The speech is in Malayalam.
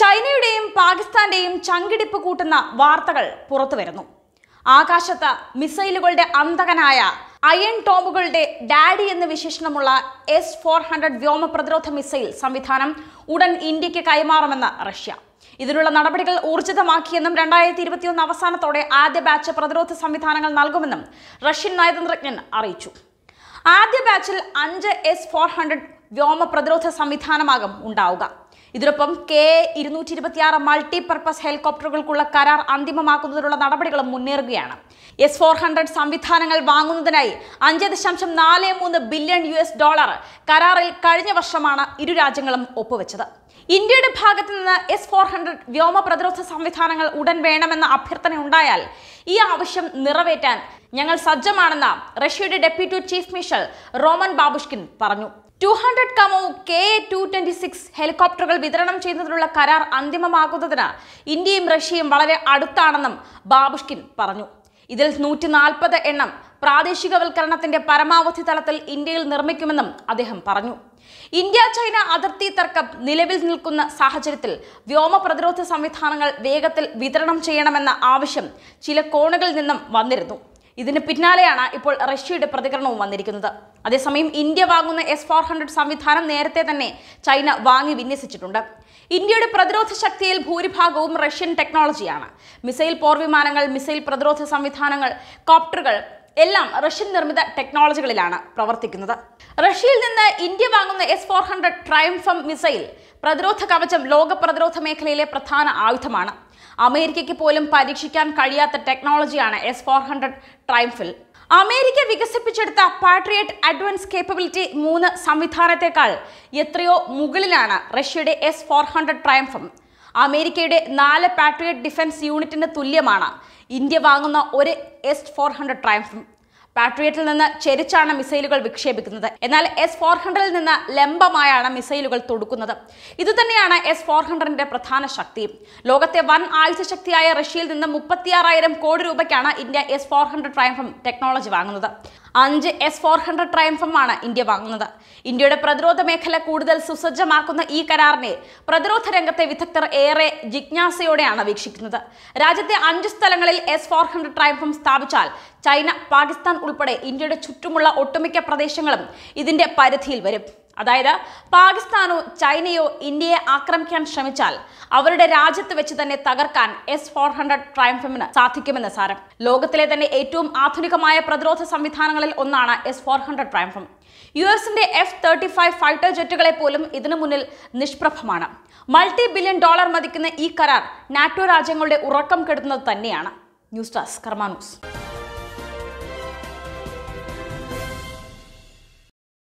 ചൈനയുടെയും പാകിസ്ഥാന്റെയും ചങ്കിടിപ്പ് കൂട്ടുന്ന വാർത്തകൾ പുറത്തു വരുന്നു ആകാശത്ത് മിസൈലുകളുടെ അന്തകനായ അയൺ ടോമുകളുടെ ഡാഡി എന്ന വിശേഷണമുള്ള എസ് ഫോർ ഹൺഡ്രഡ് വ്യോമ പ്രതിരോധ മിസൈൽ സംവിധാനം ഉടൻ ഇന്ത്യക്ക് കൈമാറുമെന്ന് റഷ്യ ഇതിനുള്ള നടപടികൾ ഊർജിതമാക്കിയെന്നും രണ്ടായിരത്തി ഇരുപത്തിയൊന്ന് അവസാനത്തോടെ ആദ്യ ബാച്ച് പ്രതിരോധ സംവിധാനങ്ങൾ നൽകുമെന്നും റഷ്യൻ നയതന്ത്രജ്ഞൻ അറിയിച്ചു ആദ്യ ബാച്ചിൽ അഞ്ച് എസ് ഫോർ ഹൺഡ്രഡ് വ്യോമ പ്രതിരോധ സംവിധാനമാകും ഉണ്ടാവുക ഇതിനൊപ്പം കെ ഇരുന്നൂറ്റി ഇരുപത്തിയാറ് മൾട്ടിപർപ്പസ് ഹെലികോപ്റ്ററുകൾക്കുള്ള കരാർ അന്തിമമാക്കുന്നതിനുള്ള നടപടികളും മുന്നേറുകയാണ് എസ് ഫോർ ഹൺഡ്രഡ് സംവിധാനങ്ങൾ വാങ്ങുന്നതിനായി അഞ്ച് ദശാംശം നാല് മൂന്ന് ബില്യൺ യു എസ് ഡോളർ കരാറിൽ കഴിഞ്ഞ വർഷമാണ് ഇരു രാജ്യങ്ങളും ഒപ്പുവെച്ചത് ഇന്ത്യയുടെ ഭാഗത്ത് നിന്ന് എസ് ഫോർ ഹൺഡ്രഡ് വ്യോമ പ്രതിരോധ സംവിധാനങ്ങൾ ഉടൻ വേണമെന്ന അഭ്യർത്ഥന ഉണ്ടായാൽ ഈ ആവശ്യം നിറവേറ്റാൻ ഞങ്ങൾ സജ്ജമാണെന്ന് റഷ്യയുടെ deputy chief mission Roman Babushkin പറഞ്ഞു two hundred Kamov K two twenty six ഹെലികോപ്റ്ററുകൾ വിതരണം ചെയ്യുന്നതിനുള്ള കരാർ അന്തിമമാകുന്നതിന് ഇന്ത്യയും റഷ്യയും വളരെ അടുത്താണെന്നും ബാബുഷ്കിൻ പറഞ്ഞു ഇതിൽ നൂറ്റി നാൽപ്പത് എണ്ണം പ്രാദേശികവൽക്കരണത്തിന്റെ പരമാവധി തലത്തിൽ ഇന്ത്യയിൽ നിർമ്മിക്കുമെന്നും അദ്ദേഹം പറഞ്ഞു ഇന്ത്യ ചൈന അതിർത്തി തർക്കം നിലവിൽ നിൽക്കുന്ന സാഹചര്യത്തിൽ വ്യോമ പ്രതിരോധ സംവിധാനങ്ങൾ വേഗത്തിൽ വിതരണം ചെയ്യണമെന്ന ആവശ്യം ചില കോണുകളിൽ നിന്നും വന്നിരുന്നു ഇതിന് പിന്നാലെയാണ് ഇപ്പോൾ റഷ്യയുടെ പ്രതികരണവും വന്നിരിക്കുന്നത് അതേസമയം ഇന്ത്യ വാങ്ങുന്ന എസ് ഫോർ ഹൺഡ്രഡ് സംവിധാനം നേരത്തെ തന്നെ ചൈന വാങ്ങി വിന്യസിച്ചിട്ടുണ്ട് ഇന്ത്യയുടെ പ്രതിരോധ ശക്തിയിൽ ഭൂരിഭാഗവും റഷ്യൻ ടെക്നോളജിയാണ് മിസൈൽ പോർവിമാനങ്ങൾ മിസൈൽ പ്രതിരോധ സംവിധാനങ്ങൾ കോപ്റ്ററുകൾ എല്ലാം റഷ്യൻ നിർമ്മിത ടെക്നോളജികളിലാണ് പ്രവർത്തിക്കുന്നത് റഷ്യയിൽ നിന്ന് ഇന്ത്യ വാങ്ങുന്ന എസ് ഫോർ ഹൺഡ്രഡ് ട്രയംഫം മിസൈൽ പ്രതിരോധ കവചം ലോക പ്രതിരോധ മേഖലയിലെ പ്രധാന ആയുധമാണ് അമേരിക്കയ്ക്ക് പോലും പരീക്ഷിക്കാൻ കഴിയാത്ത ടെക്നോളജിയാണ് എസ് ഫോർ ഹൺഡ്രഡ് ട്രൈംഫിൽ അമേരിക്ക വികസിപ്പിച്ചെടുത്ത പാട്രിയറ്റ് അഡ്വാൻസ് കേപ്പബിലിറ്റി മൂന്ന് സംവിധാനത്തെക്കാൾ എത്രയോ മുകളിലാണ് റഷ്യയുടെ എസ് ഫോർ ഹൺഡ്രഡ് ട്രയംഫം അമേരിക്കയുടെ നാല് പാട്രിയറ്റ് ഡിഫൻസ് യൂണിറ്റിന് തുല്യമാണ് ഇന്ത്യ വാങ്ങുന്ന ഒരു എസ് ഫോർ ഹൺഡ്രഡ് ട്രയംഫും പാട്രിയറ്റിൽ നിന്ന് ചെരിച്ചാണ് മിസൈലുകൾ വിക്ഷേപിക്കുന്നത് എന്നാൽ എസ് ഫോർ ഹൺഡ്രഡിൽ നിന്ന് ലംബമായാണ് മിസൈലുകൾ തൊടുക്കുന്നത് ഇതുതന്നെയാണ് എസ് ഫോർ ഹൺഡ്രഡിന്റെ പ്രധാന ശക്തി ലോകത്തെ വൻ ആയുധ ശക്തിയായ റഷ്യയിൽ നിന്ന് മുപ്പത്തിയാറായിരം കോടി രൂപയ്ക്കാണ് ഇന്ത്യ എസ് ഫോർ ഹൺഡ്രഡ് ട്രയംഫം ടെക്നോളജി വാങ്ങുന്നത് അഞ്ച് എസ് ഫോർ ഹൺഡ്രഡ് ട്രയംഫുമാണ് ഇന്ത്യ വാങ്ങുന്നത് ഇന്ത്യയുടെ പ്രതിരോധ മേഖല കൂടുതൽ സുസജ്ജമാക്കുന്ന ഈ കരാറിനെ പ്രതിരോധ രംഗത്തെ വിദഗ്ധർ ഏറെ ജിജ്ഞാസയോടെയാണ് വീക്ഷിക്കുന്നത് രാജ്യത്തെ അഞ്ച് സ്ഥലങ്ങളിൽ എസ് ഫോർ ഹൺഡ്രഡ് ട്രയംഫം സ്ഥാപിച്ചാൽ ചൈന പാകിസ്ഥാൻ ഉൾപ്പെടെ ഇന്ത്യയുടെ ചുറ്റുമുള്ള ഒട്ടുമിക്ക പ്രദേശങ്ങളും ഇതിന്റെ പരിധിയിൽ വരും അതായത് പാകിസ്ഥാനോ ചൈനയോ ഇന്ത്യയെ ആക്രമിക്കാൻ ശ്രമിച്ചാൽ അവരുടെ രാജ്യത്ത് വെച്ച് തന്നെ തകർക്കാൻ എസ് ഫോർ ഹൺഡ്രഡ് ട്രയംഫിമിന് സാധിക്കുമെന്ന് സാരം ലോകത്തിലെ തന്നെ ഏറ്റവും ആധുനികമായ പ്രതിരോധ സംവിധാനങ്ങളിൽ ഒന്നാണ് എസ് ഫോർ ഹൺഡ്രഡ് ട്രയംഫം യു എസിന്റെ എഫ് തേർട്ടി ഫൈവ് ഫൈറ്റർ ജെറ്റുകളെ പോലും ഇതിനു മുന്നിൽ നിഷ്പ്രഭമാണ് മൾട്ടി ബില്യൺ ഡോളർ മതിക്കുന്ന ഈ കരാർ നാറ്റോ രാജ്യങ്ങളുടെ ഉറക്കം കെടുത്തുന്നത് തന്നെയാണ് ന്യൂസ് ഡെസ്ക് കർമാനൂസ്